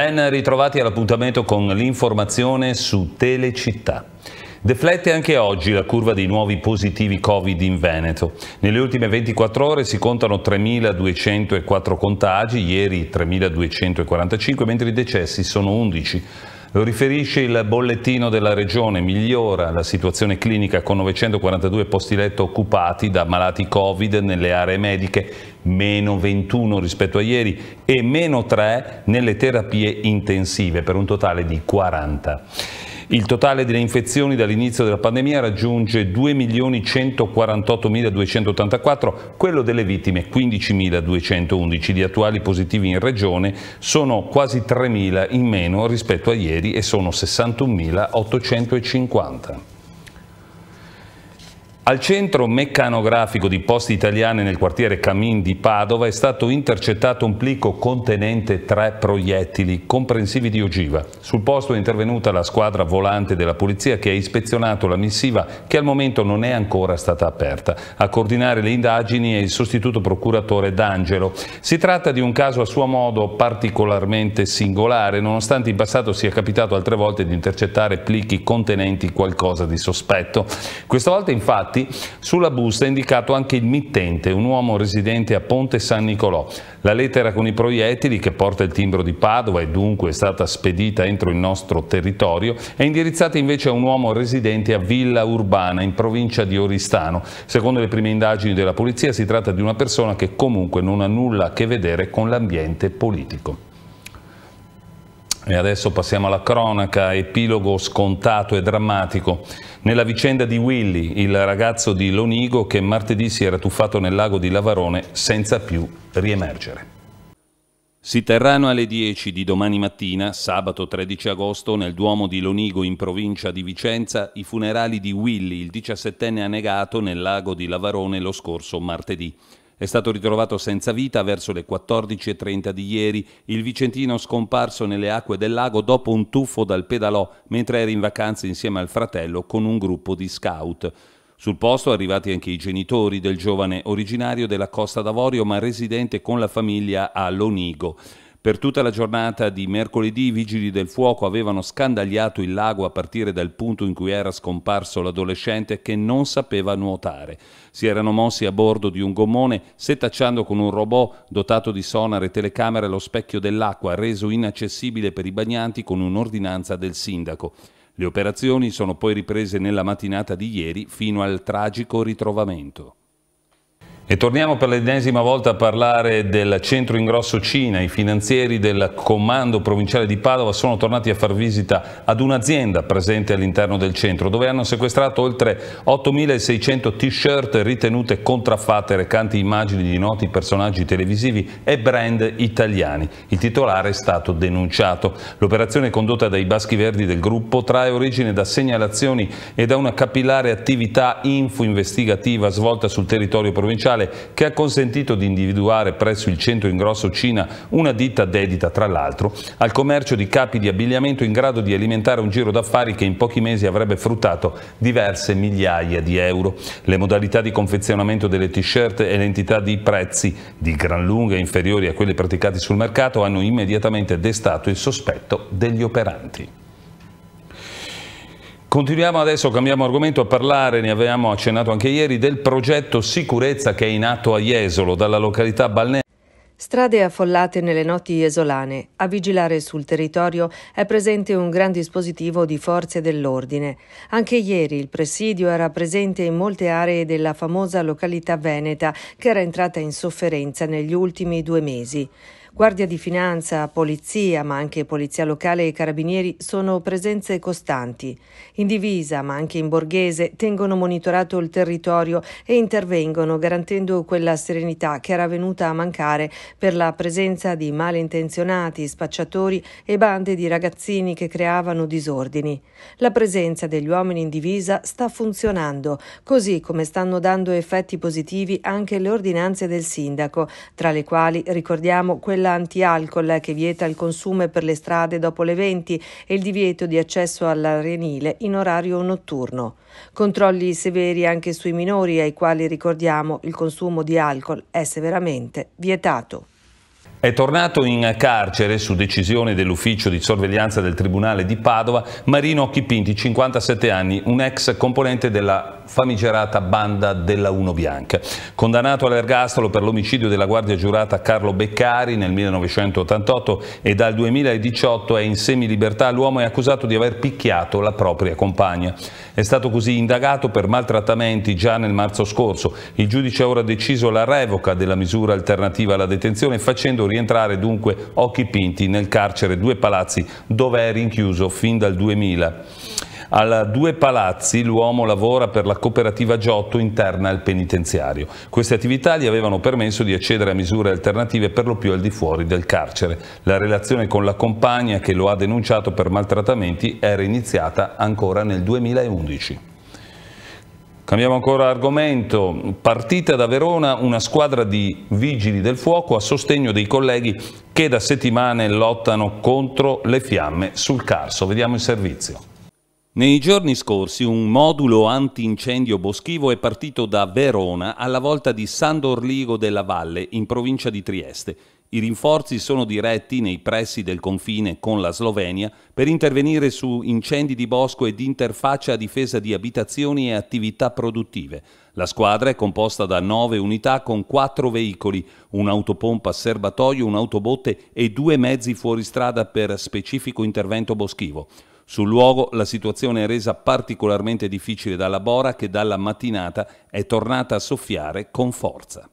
Ben ritrovati all'appuntamento con l'informazione su Telecittà. Deflette anche oggi la curva dei nuovi positivi Covid in Veneto. Nelle ultime 24 ore si contano 3.204 contagi, ieri 3.245, mentre i decessi sono 11. Lo riferisce il bollettino della Regione, migliora la situazione clinica con 942 posti letto occupati da malati Covid nelle aree mediche, meno 21 rispetto a ieri e meno 3 nelle terapie intensive, per un totale di 40. Il totale delle infezioni dall'inizio della pandemia raggiunge 2.148.284, quello delle vittime 15.211. Gli attuali positivi in regione sono quasi 3.000 in meno rispetto a ieri e sono 61.850. Al centro meccanografico di Poste Italiane nel quartiere Camin di Padova è stato intercettato un plico contenente tre proiettili comprensivi di ogiva. Sul posto è intervenuta la squadra volante della polizia che ha ispezionato la missiva che al momento non è ancora stata aperta. A coordinare le indagini è il sostituto procuratore D'Angelo. Si tratta di un caso a suo modo particolarmente singolare, nonostante in passato sia capitato altre volte di intercettare plichi contenenti qualcosa di sospetto. Questa volta infatti Infatti sulla busta è indicato anche il mittente, un uomo residente a Ponte San Nicolò. La lettera con i proiettili che porta il timbro di Padova e dunque è stata spedita entro il nostro territorio è indirizzata invece a un uomo residente a Villa Urbana in provincia di Oristano. Secondo le prime indagini della polizia si tratta di una persona che comunque non ha nulla a che vedere con l'ambiente politico. E adesso passiamo alla cronaca, epilogo scontato e drammatico. Nella vicenda di Willy, il ragazzo di Lonigo che martedì si era tuffato nel lago di Lavarone senza più riemergere. Si terranno alle 10 di domani mattina, sabato 13 agosto, nel Duomo di Lonigo in provincia di Vicenza, i funerali di Willy, il 17enne annegato nel lago di Lavarone lo scorso martedì. È stato ritrovato senza vita verso le 14.30 di ieri, il vicentino scomparso nelle acque del lago dopo un tuffo dal pedalò mentre era in vacanza insieme al fratello con un gruppo di scout. Sul posto arrivati anche i genitori del giovane originario della Costa d'Avorio ma residente con la famiglia a Lonigo. Per tutta la giornata di mercoledì i vigili del fuoco avevano scandagliato il lago a partire dal punto in cui era scomparso l'adolescente che non sapeva nuotare. Si erano mossi a bordo di un gommone, setacciando con un robot dotato di sonar e telecamere lo specchio dell'acqua, reso inaccessibile per i bagnanti con un'ordinanza del sindaco. Le operazioni sono poi riprese nella mattinata di ieri fino al tragico ritrovamento. E torniamo per l'ennesima volta a parlare del centro ingrosso Cina. I finanzieri del comando provinciale di Padova sono tornati a far visita ad un'azienda presente all'interno del centro, dove hanno sequestrato oltre 8.600 t-shirt ritenute contraffatte recanti immagini di noti personaggi televisivi e brand italiani. Il titolare è stato denunciato. L'operazione condotta dai Baschi Verdi del gruppo trae origine da segnalazioni e da una capillare attività info-investigativa svolta sul territorio provinciale digitale che ha consentito di individuare presso il centro ingrosso Cina una ditta dedita, tra l'altro, al commercio di capi di abbigliamento in grado di alimentare un giro d'affari che in pochi mesi avrebbe fruttato diverse migliaia di euro. Le modalità di confezionamento delle t-shirt e l'entità di prezzi di gran lunga inferiori a quelli praticati sul mercato hanno immediatamente destato il sospetto degli operanti. Continuiamo adesso, cambiamo argomento, a parlare, ne avevamo accennato anche ieri, del progetto sicurezza che è in atto a Jesolo, dalla località balneare. Strade affollate nelle notti iesolane. A vigilare sul territorio è presente un gran dispositivo di forze dell'ordine. Anche ieri il presidio era presente in molte aree della famosa località veneta che era entrata in sofferenza negli ultimi due mesi. Guardia di Finanza, Polizia, ma anche Polizia Locale e Carabinieri sono presenze costanti. In divisa, ma anche in borghese, tengono monitorato il territorio e intervengono garantendo quella serenità che era venuta a mancare per la presenza di malintenzionati, spacciatori e bande di ragazzini che creavano disordini. La presenza degli uomini in divisa sta funzionando, così come stanno dando effetti positivi anche le ordinanze del sindaco, tra le quali ricordiamo quella novella anti-alcol eh, che vieta il consumo per le strade dopo le 20 e il divieto di accesso all'arenile in orario notturno. Controlli severi anche sui minori ai quali ricordiamo il consumo di alcol è severamente vietato. È tornato in carcere, su decisione dell'ufficio di sorveglianza del Tribunale di Padova, Marino Occhipinti, 57 anni, un ex componente della famigerata banda della Uno Bianca. Condannato all'ergastolo per l'omicidio della guardia giurata Carlo Beccari nel 1988 e dal 2018 è in semilibertà, l'uomo è accusato di aver picchiato la propria compagna. È stato così indagato per maltrattamenti già nel marzo scorso. Il giudice ha ora deciso la revoca della misura alternativa alla detenzione facendo rientrare dunque Occhi Pinti nel carcere Due Palazzi dove è rinchiuso fin dal 2000. Alla Due Palazzi l'uomo lavora per la cooperativa Giotto interna al penitenziario. Queste attività gli avevano permesso di accedere a misure alternative per lo più al di fuori del carcere. La relazione con la compagna che lo ha denunciato per maltrattamenti era iniziata ancora nel 2011. Cambiamo ancora argomento. Partita da Verona una squadra di vigili del fuoco a sostegno dei colleghi che da settimane lottano contro le fiamme sul Carso. Vediamo il servizio. Nei giorni scorsi un modulo antincendio boschivo è partito da Verona alla volta di Sandorligo della Valle, in provincia di Trieste. I rinforzi sono diretti nei pressi del confine con la Slovenia per intervenire su incendi di bosco ed interfaccia a difesa di abitazioni e attività produttive. La squadra è composta da nove unità con quattro veicoli, un'autopompa serbatoio, un'autobotte e due mezzi fuoristrada per specifico intervento boschivo. Sul luogo la situazione è resa particolarmente difficile dalla Bora che dalla mattinata è tornata a soffiare con forza.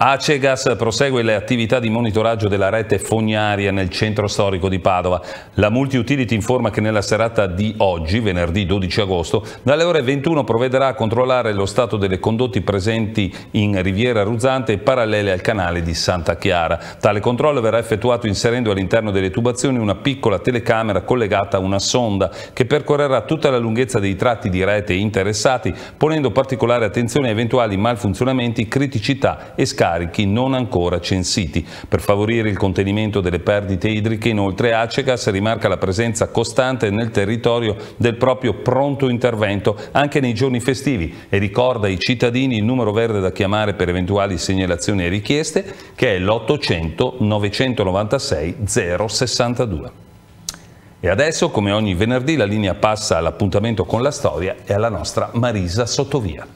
Acegas prosegue le attività di monitoraggio della rete fognaria nel centro storico di Padova. La multiutility informa che nella serata di oggi, venerdì 12 agosto, dalle ore 21 provvederà a controllare lo stato delle condotti presenti in Riviera Ruzzante e parallele al canale di Santa Chiara. Tale controllo verrà effettuato inserendo all'interno delle tubazioni una piccola telecamera collegata a una sonda che percorrerà tutta la lunghezza dei tratti di rete interessati, ponendo particolare attenzione a eventuali malfunzionamenti, criticità e scarichi scarichi non ancora censiti. Per favorire il contenimento delle perdite idriche, inoltre Acecas rimarca la presenza costante nel territorio del proprio pronto intervento anche nei giorni festivi e ricorda ai cittadini il numero verde da chiamare per eventuali segnalazioni e richieste che è l'800 996 062. E adesso, come ogni venerdì, la linea passa all'appuntamento con la storia e alla nostra Marisa Sottovia.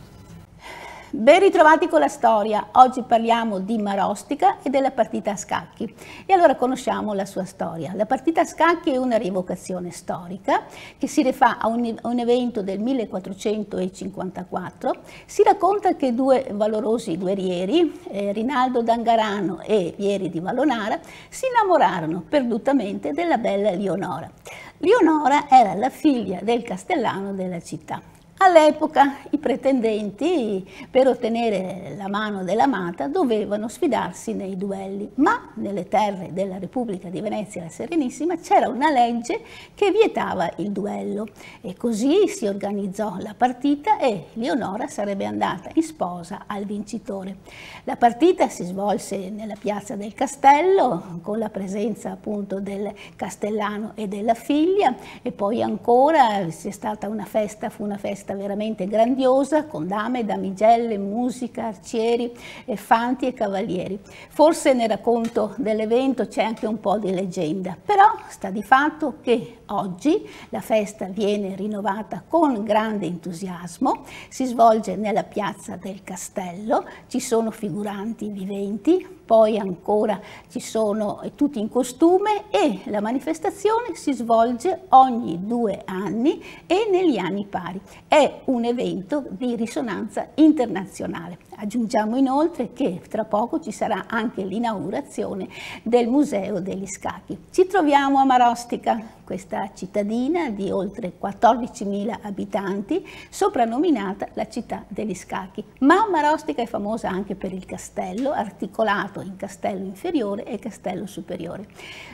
Ben ritrovati con la storia, oggi parliamo di Marostica e della partita a scacchi. E allora conosciamo la sua storia. La partita a scacchi è una rievocazione storica che si rifà a un, un evento del 1454. Si racconta che due valorosi guerrieri, eh, Rinaldo d'Angarano e Vieri di Vallonara, si innamorarono perdutamente della bella Leonora. Leonora era la figlia del castellano della città. All'epoca i pretendenti per ottenere la mano dell'amata dovevano sfidarsi nei duelli, ma nelle terre della Repubblica di Venezia la Serenissima c'era una legge che vietava il duello e così si organizzò la partita e Leonora sarebbe andata in sposa al vincitore. La partita si svolse nella piazza del castello con la presenza appunto del castellano e della figlia e poi ancora c'è stata una festa, fu una festa serata veramente grandiosa con dame, damigelle, musica, arcieri, fanti e cavalieri. Forse nel racconto dell'evento c'è anche un po' di leggenda, però sta di fatto che oggi la festa viene rinnovata con grande entusiasmo, si svolge nella piazza del castello, ci sono figuranti viventi, poi ancora ci sono tutti in costume e la manifestazione si svolge ogni due anni e negli anni pari. È un evento di risonanza internazionale. Aggiungiamo inoltre che tra poco ci sarà anche l'inaugurazione del Museo degli Scacchi. Ci troviamo a Marostica, questa cittadina di oltre 14.000 abitanti, soprannominata la città degli scacchi. Mamma Rostica è famosa anche per il castello, articolato in castello inferiore e castello superiore.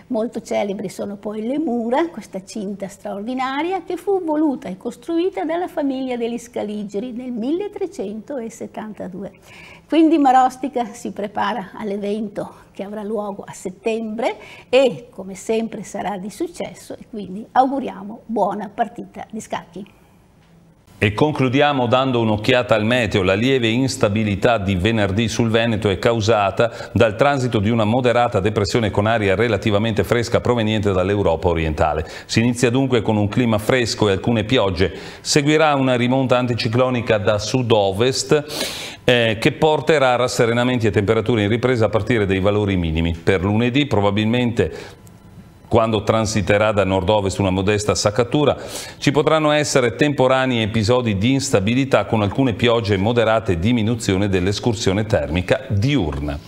Molto celebri sono poi le mura, questa cinta straordinaria che fu voluta e costruita dalla famiglia degli Scaligeri nel 1372. Quindi Marostica si prepara all'evento che avrà luogo a settembre e come sempre sarà di successo e quindi auguriamo buona partita di scacchi. E concludiamo dando un'occhiata al meteo. La lieve instabilità di venerdì sul Veneto è causata dal transito di una moderata depressione con aria relativamente fresca proveniente dall'Europa orientale. Si inizia dunque con un clima fresco e alcune piogge. Seguirà una rimonta anticiclonica da sud-ovest eh, che porterà a rasserenamenti e temperature in ripresa a partire dai valori minimi. Per lunedì probabilmente quando transiterà da nord-ovest una modesta saccatura, ci potranno essere temporanei episodi di instabilità con alcune piogge moderate e diminuzione dell'escursione termica diurna.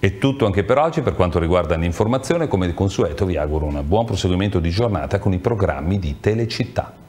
È tutto anche per oggi per quanto riguarda l'informazione, come di consueto vi auguro un buon proseguimento di giornata con i programmi di Telecittà.